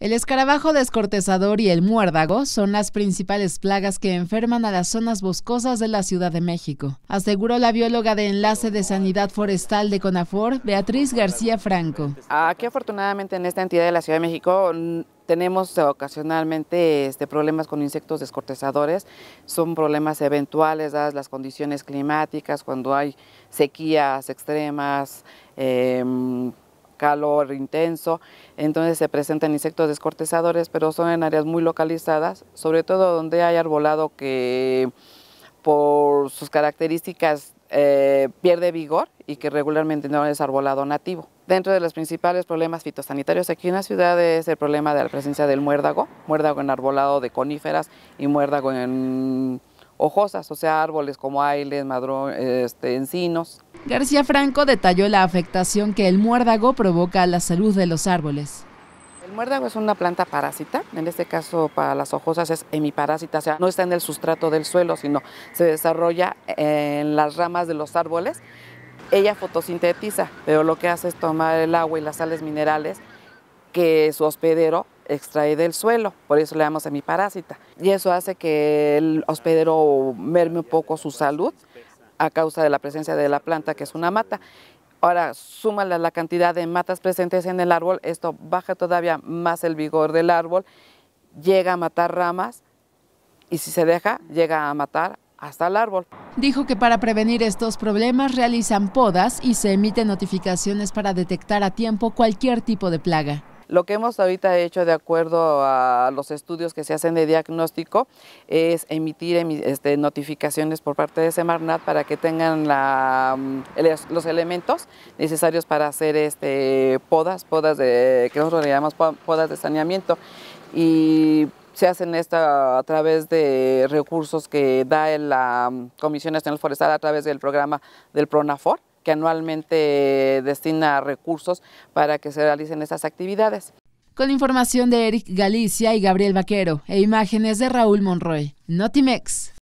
El escarabajo descortezador y el muérdago son las principales plagas que enferman a las zonas boscosas de la Ciudad de México, aseguró la bióloga de Enlace de Sanidad Forestal de CONAFOR, Beatriz García Franco. Aquí afortunadamente en esta entidad de la Ciudad de México tenemos ocasionalmente este, problemas con insectos descortezadores, son problemas eventuales dadas las condiciones climáticas, cuando hay sequías extremas, em, calor intenso, entonces se presentan insectos descortezadores, pero son en áreas muy localizadas, sobre todo donde hay arbolado que por sus características eh, pierde vigor y que regularmente no es arbolado nativo. Dentro de los principales problemas fitosanitarios aquí en la ciudad es el problema de la presencia del muérdago, muérdago en arbolado de coníferas y muérdago en hojosas, o sea, árboles como ailes, madrón, este, encinos. García Franco detalló la afectación que el muérdago provoca a la salud de los árboles. El muérdago es una planta parásita, en este caso para las hojosas es hemiparásita, o sea, no está en el sustrato del suelo, sino se desarrolla eh, en las ramas de los árboles. Ella fotosintetiza, pero lo que hace es tomar el agua y las sales minerales que su hospedero extrae del suelo, por eso le llamamos hemiparásita. Y eso hace que el hospedero merme un poco su salud a causa de la presencia de la planta, que es una mata. Ahora, súmale la cantidad de matas presentes en el árbol, esto baja todavía más el vigor del árbol, llega a matar ramas y si se deja, llega a matar hasta el árbol. Dijo que para prevenir estos problemas realizan podas y se emiten notificaciones para detectar a tiempo cualquier tipo de plaga. Lo que hemos ahorita hecho de acuerdo a los estudios que se hacen de diagnóstico es emitir este, notificaciones por parte de Semarnat para que tengan mm, los elementos necesarios para hacer este, podas, podas de, que nosotros le llamamos podas de saneamiento. Y se hacen esto a través de recursos que da la mm, Comisión Nacional Forestal a través del programa del PRONAFOR anualmente eh, destina recursos para que se realicen estas actividades. Con información de Eric Galicia y Gabriel Vaquero e imágenes de Raúl Monroy, Notimex.